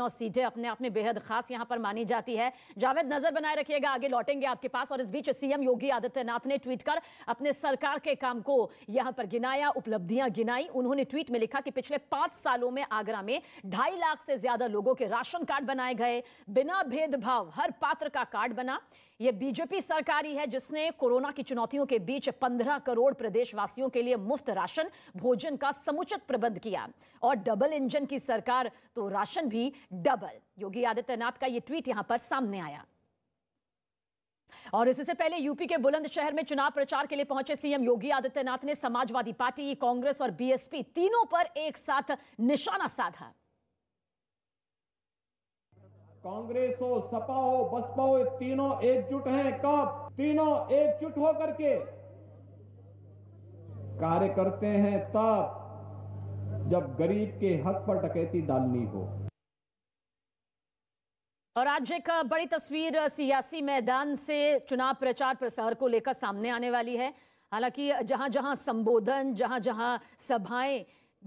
नौ सीटें अपने आप में बेहद खास यहां पर मानी जाती है जावेद नजर बनाए रखिएगा आगे लौटेंगे आपके पास और इस बीच सीएम योगी आदित्यनाथ ने ट्वीट कर अपने सरकार के काम को यहां पर गिनाया उपलब्धियां गिनाई उन्होंने ट्वीट में लिखा कि पिछले पांच सालों में आगरा में ढाई लाख से ज्यादा लोगों के राशन कार्ड बनाए गए बिना भेदभाव हर पात्र का कार्ड बना यह बीजेपी सरकार ही है जिसने कोरोना की चुनौतियों के बीच पंद्रह करोड़ प्रदेशवासियों के लिए मुफ्त राशन भोजन का समुचित प्रबंध किया और डबल इंजन की सरकार तो राशन भी डबल योगी आदित्यनाथ का यह ट्वीट यहां पर सामने आया और इससे पहले यूपी के बुलंदशहर में चुनाव प्रचार के लिए पहुंचे सीएम योगी आदित्यनाथ ने समाजवादी पार्टी कांग्रेस और बीएसपी तीनों पर एक साथ निशाना साधा कांग्रेस हो सपा हो बसपा हो तीनों एकजुट हैं कब तीनों एकजुट होकर के कार्य करते हैं तब जब गरीब के हक पर डकैती डालनी हो और आज एक बड़ी तस्वीर सियासी मैदान से चुनाव प्रचार प्रसार को लेकर सामने आने वाली है हालांकि जहां जहां संबोधन जहां जहां सभाएं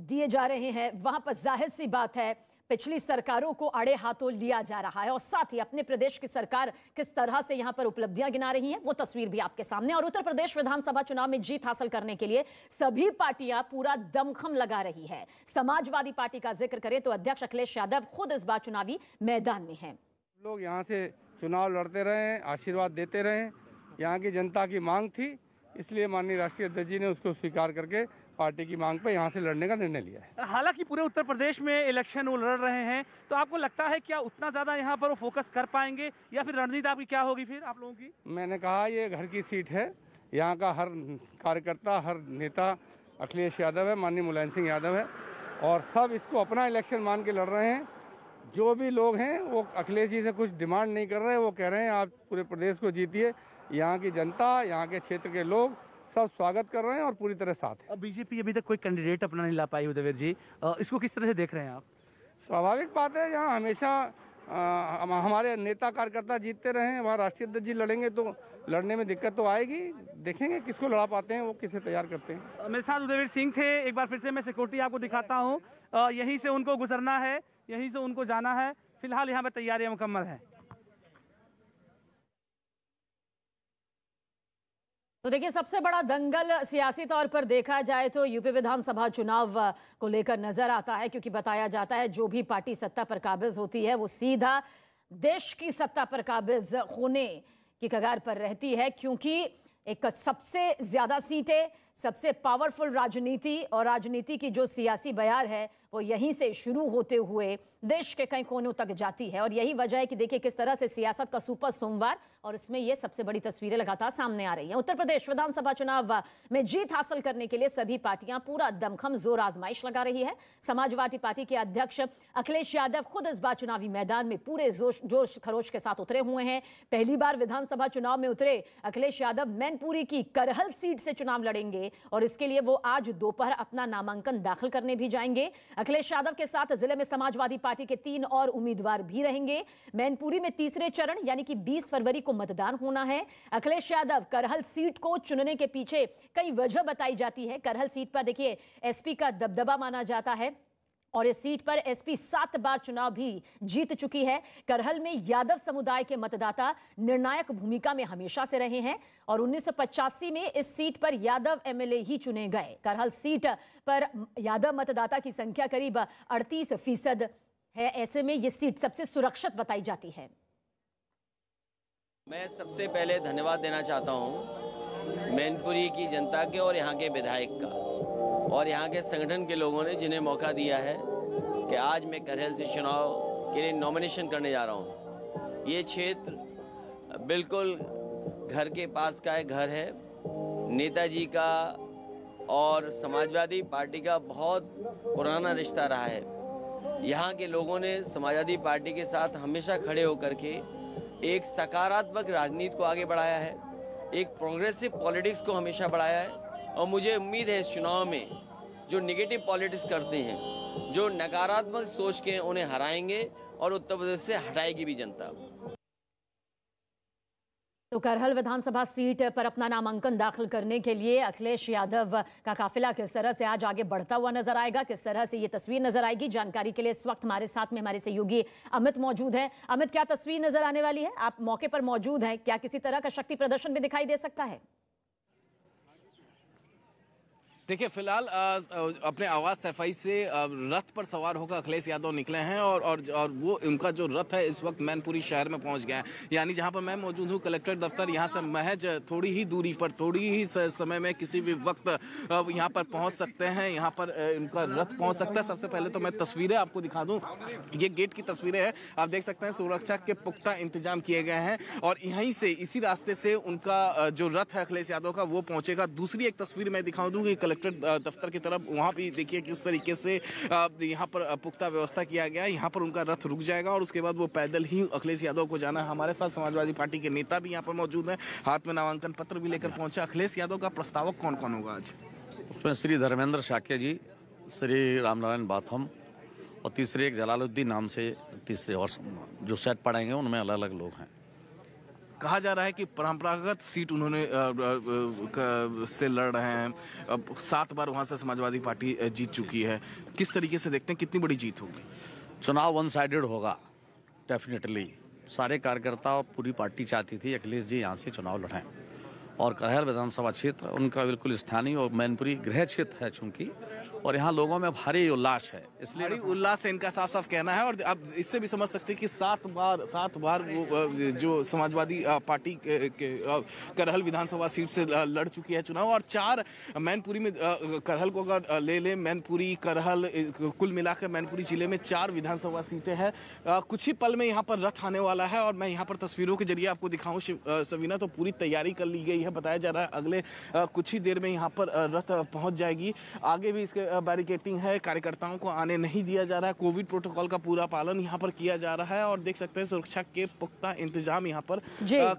दिए जा रहे हैं वहां पर जाहिर सी बात है पिछली सरकारों को अड़े हाथों लिया जा रहा है और साथ ही अपने प्रदेश की सरकार किस तरह से यहां पर उपलब्धियां गिना रही हैं वो तस्वीर भी आपके सामने और उत्तर प्रदेश विधानसभा चुनाव में जीत हासिल करने के लिए सभी पार्टियां पूरा दमखम लगा रही है समाजवादी पार्टी का जिक्र करें तो अध्यक्ष अखिलेश यादव खुद इस बार चुनावी मैदान में है लोग यहाँ से चुनाव लड़ते रहे आशीर्वाद देते रहे यहाँ की जनता की मांग थी इसलिए माननीय राष्ट्रीय अध्यक्ष जी ने उसको स्वीकार करके पार्टी की मांग पर यहाँ से लड़ने का निर्णय लिया है हालांकि पूरे उत्तर प्रदेश में इलेक्शन वो लड़ रहे हैं तो आपको लगता है क्या उतना ज़्यादा यहाँ पर वो फोकस कर पाएंगे या फिर रणनीति आपकी क्या होगी फिर आप लोगों की मैंने कहा ये घर की सीट है यहाँ का हर कार्यकर्ता हर नेता अखिलेश यादव है माननीय मुलायम सिंह यादव है और सब इसको अपना इलेक्शन मान के लड़ रहे हैं जो भी लोग हैं वो अखिलेश जी से कुछ डिमांड नहीं कर रहे वो कह रहे हैं आप पूरे प्रदेश को जीतिए यहाँ की जनता यहाँ के क्षेत्र के लोग सब स्वागत कर रहे हैं और पूरी तरह साथ है बीजेपी अभी तक कोई कैंडिडेट अपना नहीं ला पाई उदयवीर जी इसको किस तरह से देख रहे हैं आप स्वाभाविक बात है यहाँ हमेशा आ, हम, हमारे नेता कार्यकर्ता जीतते रहे हैं वहाँ राष्ट्रीय अध्यक्ष जी लड़ेंगे तो लड़ने में दिक्कत तो आएगी देखेंगे किसको लड़ा पाते हैं वो किसे तैयार करते हैं मेरे साथ उदयवीर सिंह थे एक बार फिर से मैं सिक्योरिटी आपको दिखाता हूँ यहीं से उनको गुजरना है यहीं से उनको जाना है फिलहाल यहाँ पर तैयारियाँ मुकम्मल है तो देखिए सबसे बड़ा दंगल सियासी तौर पर देखा जाए तो यूपी विधानसभा चुनाव को लेकर नजर आता है क्योंकि बताया जाता है जो भी पार्टी सत्ता पर काबिज होती है वो सीधा देश की सत्ता पर काबिज होने की कगार पर रहती है क्योंकि एक सबसे ज्यादा सीटें सबसे पावरफुल राजनीति और राजनीति की जो सियासी बयार है वो यहीं से शुरू होते हुए देश के कई कोनों तक जाती है और यही वजह है कि देखिए किस तरह से सियासत का सुपर सोमवार और इसमें ये सबसे बड़ी तस्वीरें लगातार सामने आ रही हैं उत्तर प्रदेश विधानसभा चुनाव में जीत हासिल करने के लिए सभी पार्टियां पूरा दमखम जोर आजमाइश लगा रही है समाजवादी पार्टी के अध्यक्ष अखिलेश यादव खुद इस बार चुनावी मैदान में पूरे जोश खरोश के साथ उतरे हुए हैं पहली बार विधानसभा चुनाव में उतरे अखिलेश यादव मैनपुरी की करहल सीट से चुनाव लड़ेंगे और इसके लिए वो आज दोपहर अपना नामांकन दाखिल करने भी जाएंगे अखिलेश यादव के साथ जिले में समाजवादी पार्टी के तीन और उम्मीदवार भी रहेंगे मैनपुरी में तीसरे चरण यानी कि बीस फरवरी को मतदान होना है अखिलेश यादव करहल सीट को चुनने के पीछे कई वजह बताई जाती है करहल सीट पर देखिए एसपी का दबदबा माना जाता है और इस सीट पर एसपी सात बार चुनाव भी जीत चुकी है करहल में यादव समुदाय के मतदाता निर्णायक भूमिका में हमेशा से रहे हैं और उन्नीस में इस सीट पर यादव एमएलए ही चुने गए करहल सीट पर यादव मतदाता की संख्या करीब अड़तीस फीसद है ऐसे में ये सीट सबसे सुरक्षित बताई जाती है मैं सबसे पहले धन्यवाद देना चाहता हूँ मैनपुरी की जनता के और यहाँ के विधायक का और यहाँ के संगठन के लोगों ने जिन्हें मौका दिया है कि आज मैं करहल से चुनाव के लिए नॉमिनेशन करने जा रहा हूँ ये क्षेत्र बिल्कुल घर के पास का एक घर है नेताजी का और समाजवादी पार्टी का बहुत पुराना रिश्ता रहा है यहाँ के लोगों ने समाजवादी पार्टी के साथ हमेशा खड़े होकर के एक सकारात्मक राजनीति को आगे बढ़ाया है एक प्रोग्रेसिव पॉलिटिक्स को हमेशा बढ़ाया है और मुझे उम्मीद है इस चुनाव में जो निगेटिव पॉलिटिक्स करते हैं जो नकारात्मक सोच के उन्हें हराएंगे और उत्तर प्रदेश से हटाएगी भी जनता तो करहल विधानसभा सीट पर अपना नामांकन दाखिल करने के लिए अखिलेश यादव का काफिला किस तरह से आज आगे बढ़ता हुआ नजर आएगा किस तरह से ये तस्वीर नजर आएगी जानकारी के लिए इस वक्त हमारे साथ में हमारे सहयोगी अमित मौजूद हैं अमित क्या तस्वीर नजर आने वाली है आप मौके पर मौजूद हैं क्या किसी तरह का शक्ति प्रदर्शन भी दिखाई दे सकता है देखिए फिलहाल अपने आवाज सफाई से रथ पर सवार होकर अखिलेश यादव निकले हैं और और और वो उनका जो रथ है इस वक्त मैनपुरी शहर में पहुंच गया है यानी जहां पर मैं मौजूद हूं कलेक्टर दफ्तर यहां से महज थोड़ी ही दूरी पर थोड़ी ही समय में किसी भी वक्त यहां पर पहुंच सकते हैं यहां पर उनका रथ पहुंच सकता है सबसे पहले तो मैं तस्वीरें आपको दिखा दूँ ये गेट की तस्वीरें हैं आप देख सकते हैं सुरक्षा के पुख्ता इंतजाम किए गए हैं और यहीं से इसी रास्ते से उनका जो रथ है अखिलेश यादव का वो पहुंचेगा दूसरी एक तस्वीर मैं दिखाऊँ दूँ कि कलेक्टर कलेक्टर दफ्तर की तरफ वहाँ भी देखिए किस तरीके से यहाँ पर पुख्ता व्यवस्था किया गया यहाँ पर उनका रथ रुक जाएगा और उसके बाद वो पैदल ही अखिलेश यादव को जाना हमारे साथ समाजवादी पार्टी के नेता भी यहाँ पर मौजूद हैं हाथ में नामांकन पत्र भी लेकर पहुंचे अखिलेश यादव का प्रस्तावक कौन कौन होगा आज उसमें श्री धर्मेंद्र शाक्य जी श्री रामनारायण बाथम और तीसरे एक जलालुद्दीन नाम से तीसरे और जो सेट पढ़ाएंगे उनमें अलग अलग लोग हैं कहा जा रहा है कि परंपरागत सीट उन्होंने से लड़ रहे हैं अब सात बार वहाँ से समाजवादी पार्टी जीत चुकी है किस तरीके से देखते हैं कितनी बड़ी जीत होगी चुनाव वन साइडेड होगा डेफिनेटली सारे कार्यकर्ता और पूरी पार्टी चाहती थी अखिलेश जी यहाँ से चुनाव लड़ें और कहर विधानसभा क्षेत्र उनका बिल्कुल स्थानीय और मैनपुरी गृह क्षेत्र है चूंकि और यहाँ लोगों में भारी उल्लास है इसलिए उल्लास से इनका साफ साफ कहना है और आप इससे भी समझ सकते हैं कि सात बार सात बार वो जो समाजवादी पार्टी करहल विधानसभा सीट से लड़ चुकी है चुनाव और चार मैनपुरी में करहल को अगर ले लें मैनपुरी करहल कुल मिलाकर मैनपुरी जिले में चार विधानसभा सीटें हैं कुछ ही पल में यहाँ पर रथ आने वाला है और मैं यहाँ पर तस्वीरों के जरिए आपको दिखाऊँ सवीना तो पूरी तैयारी कर ली गई है बताया जा रहा है अगले कुछ ही देर में यहाँ पर रथ पहुँच जाएगी आगे भी इसके बैरिकेटिंग है कार्यकर्ताओं को आने नहीं दिया जा रहा है कोविड प्रोटोकॉल का पूरा पालन यहाँ पर किया जा रहा है और देख सकते हैं सुरक्षा के पुख्ता इंतजाम यहाँ पर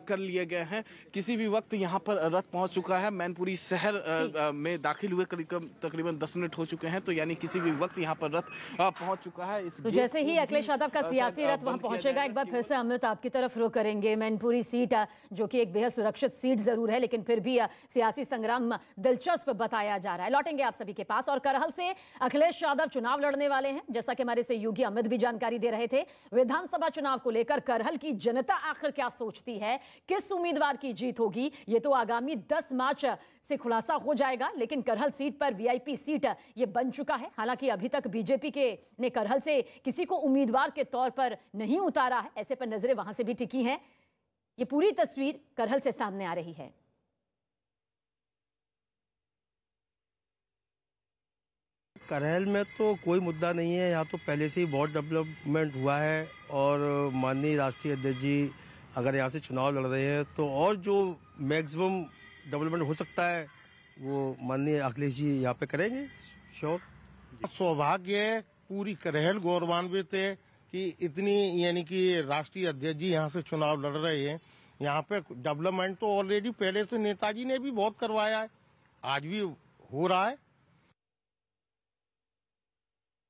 कर लिए गए हैं किसी भी वक्त यहाँ पर रथ पहुँच चुका है मैनपुरी शहर में दाखिल हुए तकरीबन दस मिनट हो चुके हैं तो यानी किसी भी वक्त यहाँ पर रथ पहुँच चुका है इस तो जैसे ही अखिलेश यादव का सियासी रथ वहाँ पहुंचेगा एक बार फिर से अमृत आपकी तरफ रुख करेंगे मैनपुरी सीट जो कि एक बेहद सुरक्षित सीट जरूर है लेकिन फिर भी सियासी संग्राम दिलचस्प बताया जा रहा है लौटेंगे आप सभी के पास और कर बहरहाल से अखिलेश यादव चुनाव लड़ने वाले हैं जैसा कि हमारे से योगी अमित भी जानकारी दे रहे थे विधानसभा चुनाव को लेकर करहल की जनता आखिर क्या सोचती है किस उम्मीदवार की जीत होगी ये तो आगामी दस मार्च से खुलासा हो जाएगा लेकिन करहल सीट पर वीआईपी सीट ये बन चुका है हालांकि अभी तक बीजेपी के ने करहल से किसी को उम्मीदवार के तौर पर नहीं उतारा है ऐसे पर नजरें वहां से भी टिकी हैं ये पूरी तस्वीर करहल से सामने आ रही है करहल में तो कोई मुद्दा नहीं है यहाँ तो पहले से ही बहुत डेवलपमेंट हुआ है और माननीय राष्ट्रीय अध्यक्ष जी अगर यहाँ से चुनाव लड़ रहे हैं तो और जो मैक्सिमम डेवलपमेंट हो सकता है वो माननीय अखिलेश जी यहाँ पे करेंगे श्योर सौभाग्य पूरी करहल गौरवान्वित है कि इतनी यानी कि राष्ट्रीय अध्यक्ष जी यहाँ से चुनाव लड़ रहे हैं यहाँ पे डेवलपमेंट तो ऑलरेडी पहले से नेताजी ने भी बहुत करवाया है आज भी हो रहा है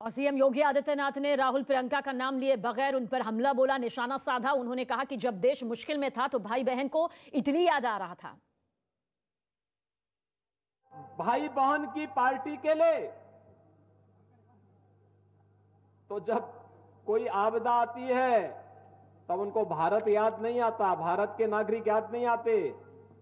और सीएम योगी आदित्यनाथ ने राहुल प्रियंका का नाम लिए बगैर उन पर हमला बोला निशाना साधा उन्होंने कहा कि जब देश मुश्किल में था तो भाई बहन को इटली याद आ रहा था भाई बहन की पार्टी के लिए तो जब कोई आपदा आती है तब उनको भारत याद नहीं आता भारत के नागरिक याद नहीं आते